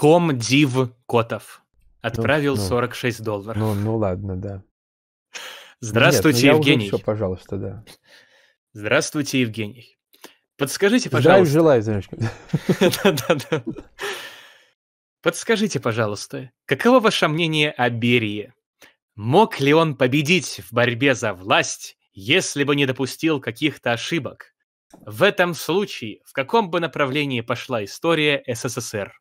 ком Див Котов ну, отправил ну, ну, 46 долларов. Ну, ну ладно, да. Здравствуйте, Нет, ну Евгений. Все, пожалуйста, да. Здравствуйте, Евгений. Подскажите, пожалуйста. Желаю, желаю, Зиночка. Да-да-да. Подскажите, пожалуйста, каково ваше мнение о Берии? Мог ли он победить в борьбе за власть, если бы не допустил каких-то ошибок? В этом случае в каком бы направлении пошла история СССР?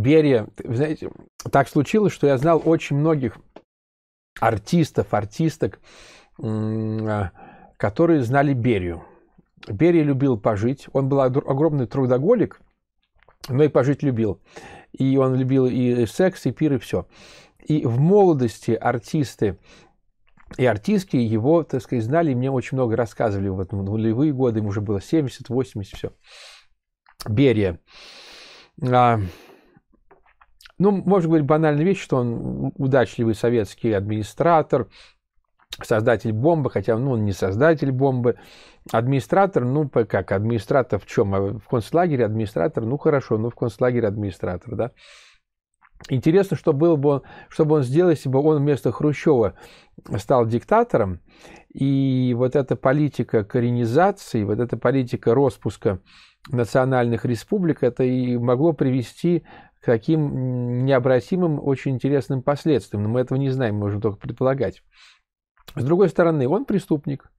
Берия, вы знаете, так случилось, что я знал очень многих артистов, артисток, а, которые знали Берию. Берия любил пожить. Он был огромный трудоголик, но и пожить любил. И он любил и секс, и пир, и все. И в молодости артисты и артистки его, так сказать, знали, и мне очень много рассказывали. Вот в нулевые годы ему уже было 70, 80, все. Берия. А, ну, можно говорить банальную вещь, что он удачливый советский администратор, создатель бомбы, хотя ну, он не создатель бомбы. Администратор, ну, как администратор в чем? А в концлагере администратор, ну, хорошо, ну, в концлагере администратор, да. Интересно, что было бы он, что бы он сделал, если бы он вместо Хрущева стал диктатором, и вот эта политика коренизации, вот эта политика распуска национальных республик, это и могло привести к таким необратимым, очень интересным последствиям. Но мы этого не знаем, можем только предполагать. С другой стороны, он преступник,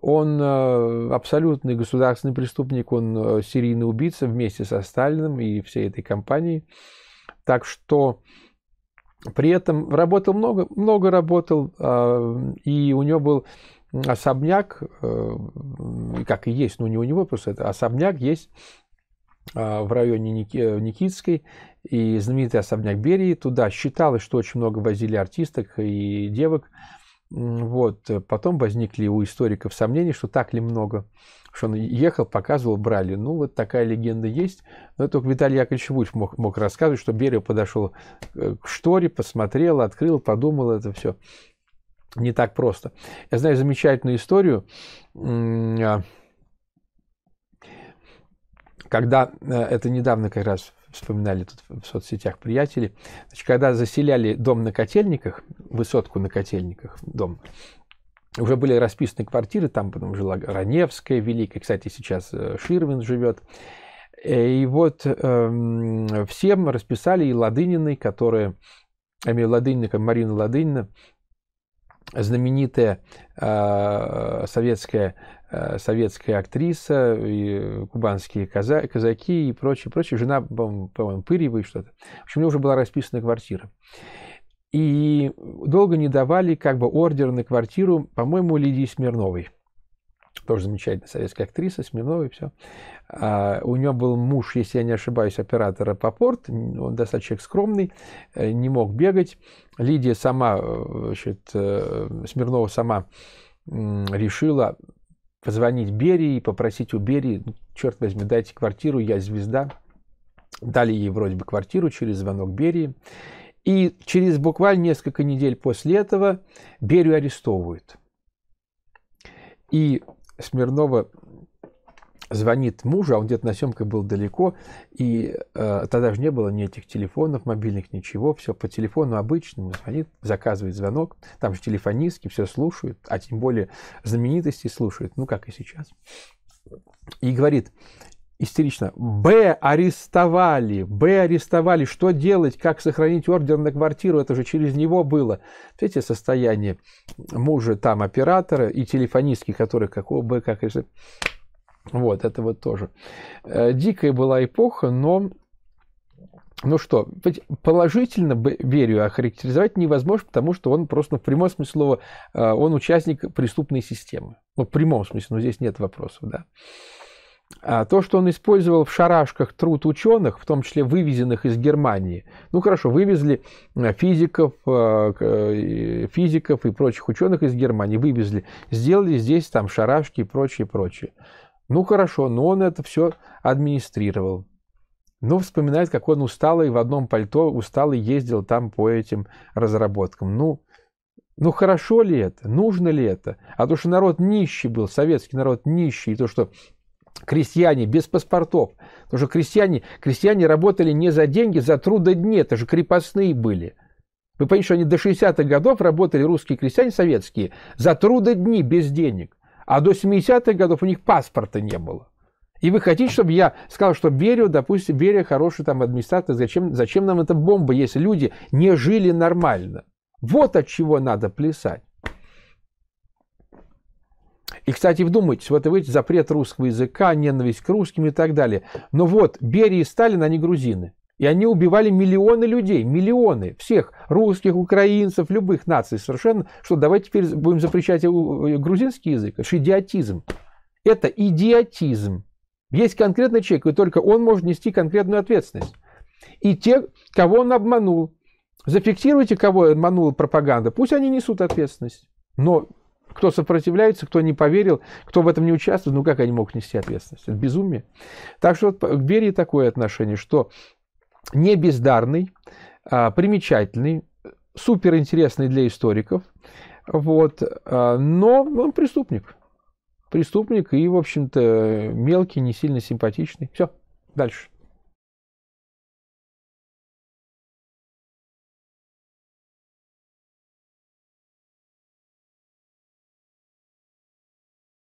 он э, абсолютный государственный преступник, он э, серийный убийца вместе со Сталиным и всей этой компанией. Так что при этом работал много, много работал, э, и у него был особняк, как и есть, но не у него, просто это особняк есть а, в районе э, Никитской и знаменитый особняк Берии. Туда считалось, что очень много возили артисток и девок. Вот. Потом возникли у историков сомнения, что так ли много. Что он ехал, показывал, брали. Ну, вот такая легенда есть. Но только Виталий Яковлевич Вульф мог, мог рассказывать, что Берия подошел э, к шторе, посмотрел, открыл, подумал. Это все не так просто. Я знаю замечательную историю а, когда э, это недавно как раз вспоминали тут в соцсетях приятели, значит, когда заселяли дом на Котельниках, высотку на Котельниках, дом, уже были расписаны квартиры, там потом жила Раневская Великая, кстати, сейчас э, Ширвин живет. Э, и вот э, всем расписали и Ладыниной, которая, я имею Ладынника, Марина Ладынина, знаменитая э, советская Э, советская актриса, и кубанские каза- казаки и прочее, прочее. Жена, по-моему, Пырьева и что-то. В общем, у меня уже была расписана квартира. И долго не давали как бы ордер на квартиру, по-моему, Лидии Смирновой. Тоже замечательная советская актриса, Смирновой, все. А, у нее был муж, если я не ошибаюсь, оператора по порт. Он достаточно человек скромный, э, не мог бегать. Лидия сама, э, значит, Смирнова сама решила позвонить Берии, и попросить у Берии, ну, черт возьми, дайте квартиру, я звезда. Дали ей вроде бы квартиру через звонок Берии. И через буквально несколько недель после этого Берию арестовывают. И Смирнова звонит мужу, а он где-то на съемках был далеко, и э, тогда же не было ни этих телефонов мобильных, ничего, все по телефону обычному, звонит, заказывает звонок, там же телефонистки, все слушают, а тем более знаменитости слушают, ну как и сейчас. И говорит истерично, «Б арестовали, Б арестовали, что делать, как сохранить ордер на квартиру, это же через него было». Видите, состояние мужа там оператора и телефонистки, которые какого Б, как арестовали. Вот, это вот тоже. Э, дикая была эпоха, но ну что, положительно верю охарактеризовать а невозможно, потому что он просто в прямом смысле слова, э, он участник преступной системы. Ну, в прямом смысле, но ну, здесь нет вопросов, да. А то, что он использовал в шарашках труд ученых, в том числе вывезенных из Германии, ну хорошо, вывезли э, физиков, физиков и прочих ученых из Германии, вывезли, сделали здесь там шарашки и прочее, прочее. Ну хорошо, но он это все администрировал. Ну, вспоминает, как он усталый в одном пальто, усталый ездил там по этим разработкам. Ну, ну хорошо ли это? Нужно ли это? А то, что народ нищий был, советский народ нищий, и то, что крестьяне без паспортов, то, что крестьяне, крестьяне работали не за деньги, за трудодни, это же крепостные были. Вы понимаете, что они до 60-х годов работали, русские крестьяне советские, за трудодни без денег. А до 70-х годов у них паспорта не было. И вы хотите, чтобы я сказал, что Берию, допустим, Берия хороший там администратор, зачем, зачем нам эта бомба, если люди не жили нормально? Вот от чего надо плясать. И, кстати, вдумайтесь, вот вы запрет русского языка, ненависть к русским и так далее. Но вот Берия и Сталин, они грузины. И они убивали миллионы людей, миллионы, всех, русских, украинцев, любых наций совершенно. Что, давайте теперь будем запрещать э, грузинский язык? Это же идиотизм. Это идиотизм. Есть конкретный человек, и только он может нести конкретную ответственность. И те, кого он обманул, зафиксируйте, кого обманула пропаганда, пусть они несут ответственность. Но кто сопротивляется, кто не поверил, кто в этом не участвует, ну как они могут нести ответственность? Это безумие. Так что вот к Берии такое отношение, что не бездарный, а, примечательный, суперинтересный для историков, вот, а, но он преступник. Преступник и, в общем-то, мелкий, не сильно симпатичный. Все, дальше.